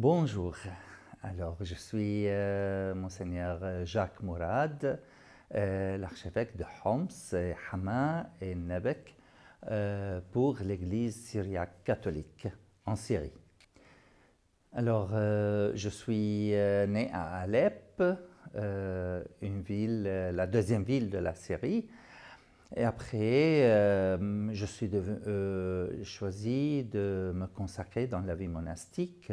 Bonjour, alors je suis euh, Monseigneur Jacques Mourad, euh, l'archevêque de Homs, Hama et Nebek euh, pour l'Église syriaque catholique en Syrie. Alors je suis né à Alep, une ville, la deuxième ville de la Syrie, et après, je suis choisi de me consacrer dans la vie monastique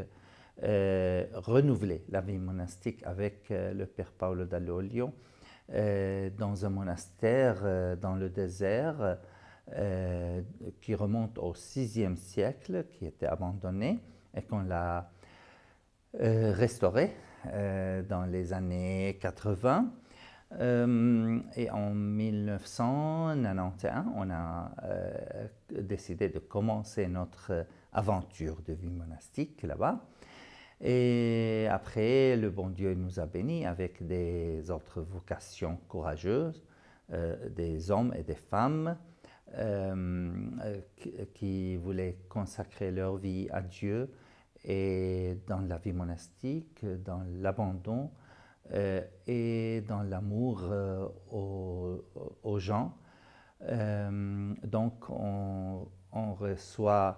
euh, renouveler la vie monastique avec euh, le père Paolo Dall'Olio euh, dans un monastère dans le désert qui remonte au VIe siècle, qui était abandonné et qu'on l'a restauré dans les années 80. et en 1991, on a décidé de commencer notre aventure de vie monastique là-bas. Et après, le bon Dieu nous a bénis avec des autres vocations courageuses, euh, des hommes et des femmes euh, qui voulaient consacrer leur vie à Dieu et dans la vie monastique, dans l'abandon euh, et dans l'amour aux, gens. donc on reçoit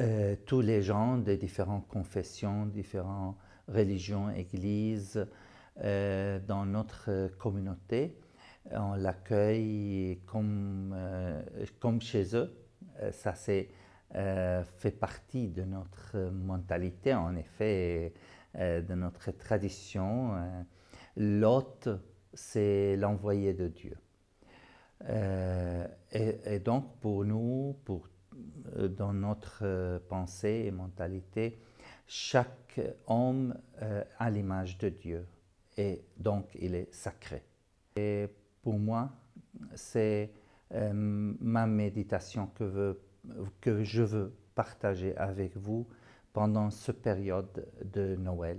euh, tous les gens des différentes confessions, différentes religions, églises, euh, dans notre communauté. On l'accueille comme, euh, comme chez eux. Ça c'est, fait partie de notre mentalité, en effet, de notre tradition. L'hôte, c'est l'envoyé de Dieu. Et, et donc pour nous, pour euh, dans notre euh, pensée et mentalité chaque homme euh, a l'image de Dieu et donc il est sacré. Et pour moi, c'est ma méditation que, que, je veux partager avec vous pendant cette période de Noël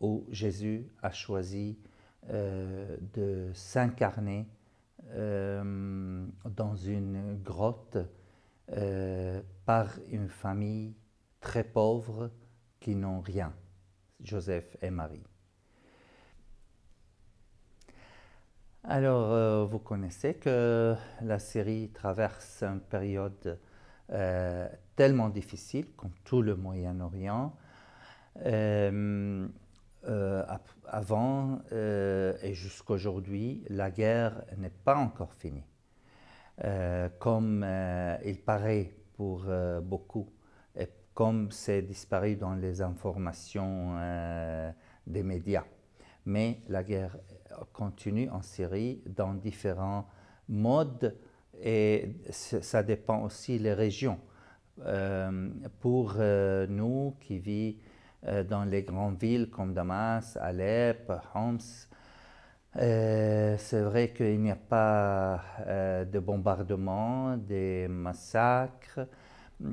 où Jésus a choisi de s'incarner dans une grotte euh, par une famille très pauvre qui n'ont rien, Joseph et Marie. Alors, euh, vous connaissez que la Syrie traverse une période euh, tellement difficile, comme tout le Moyen-Orient. avant et jusqu'aujourd'hui, la guerre n'est pas encore finie. Euh, comme euh, il paraît pour euh, beaucoup, et comme c'est disparu dans les informations des médias. Mais la guerre continue en Syrie dans différents modes et ça dépend aussi des régions. pour nous qui vivons dans les grandes villes comme Damas, Alep, Homs, c'est vrai qu'il n'y a pas euh, de bombardements, des massacres. il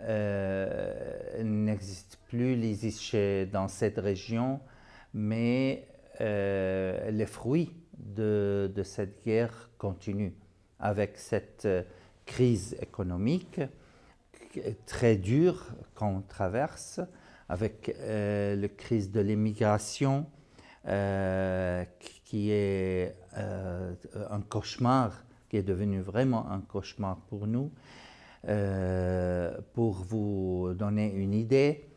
euh, n'existe plus les dans cette région, mais euh, les fruits de, cette guerre continuent avec cette crise économique très dure qu'on traverse, avec la crise de l'immigration, qui est euh, un cauchemar, qui est devenu vraiment un cauchemar pour nous. Euh, pour vous donner une idée,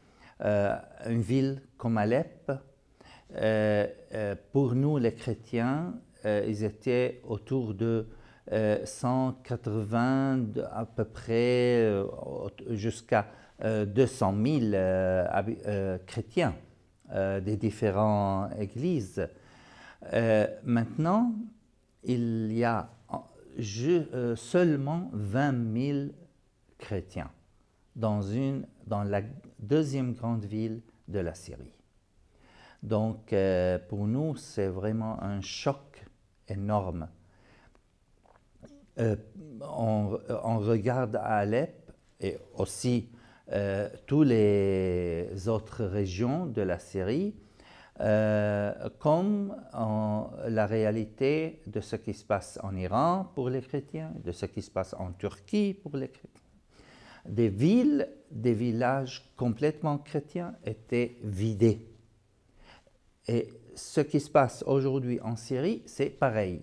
euh, une ville comme Alep, pour nous les chrétiens, ils étaient autour de 180 à peu près jusqu'à 200 000 chrétiens des différentes églises. Euh, maintenant, il y a euh, seulement 20 000 chrétiens dans, la deuxième grande ville de la Syrie. Donc, euh, pour nous, c'est vraiment un choc énorme. on, regarde à Alep et aussi toutes les autres régions de la Syrie, euh, comme la réalité de ce qui se passe en Iran pour les chrétiens, de ce qui se passe en Turquie pour les chrétiens. Des villes, des villages complètement chrétiens étaient vidés. Et ce qui se passe aujourd'hui en Syrie, c'est pareil.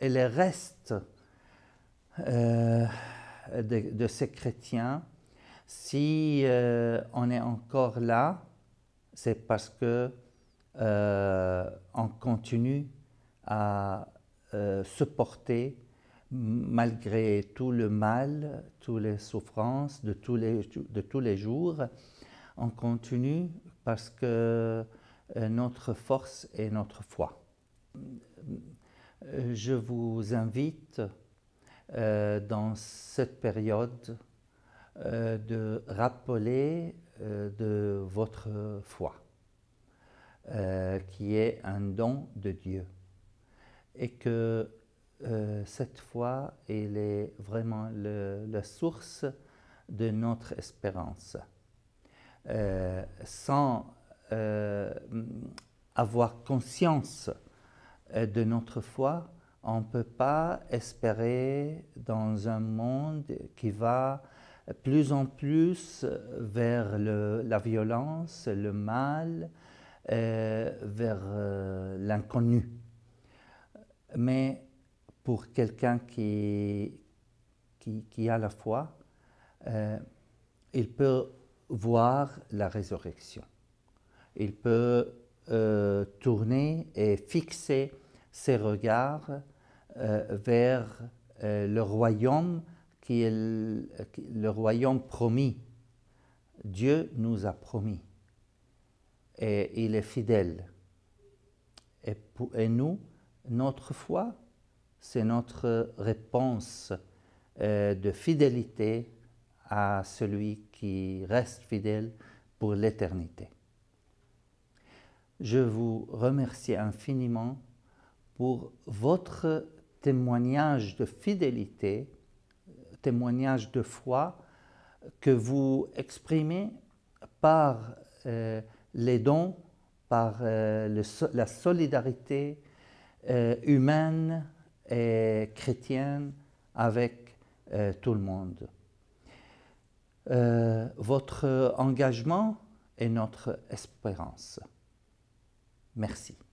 Et les restes euh, de, ces chrétiens, si euh, on est encore là, c'est parce que on euh, continue à euh, se porter malgré tout le mal, toutes les souffrances de tous les, de tous les jours, on continue parce que euh, notre force est notre foi. Je vous invite dans cette période de rappeler de votre foi. Euh, qui est un don de Dieu. Et que euh, cette foi, elle est vraiment la source de notre espérance. Euh, sans avoir conscience de notre foi, on ne peut pas espérer dans un monde qui va plus en plus vers la violence, le mal, euh, vers euh, l'inconnu. Mais pour quelqu'un qui, qui, a la foi, euh, il peut voir la résurrection. Il peut tourner et fixer ses regards vers le royaume qui le royaume promis. Dieu nous a promis et il est fidèle. Et, pour, nous, notre foi, c'est notre réponse euh, de fidélité à celui qui reste fidèle pour l'éternité. Je vous remercie infiniment pour votre témoignage de fidélité, témoignage de foi que vous exprimez par euh, les dons, par euh, la solidarité euh, humaine et chrétienne avec euh, tout le monde. votre engagement est notre espérance. Merci.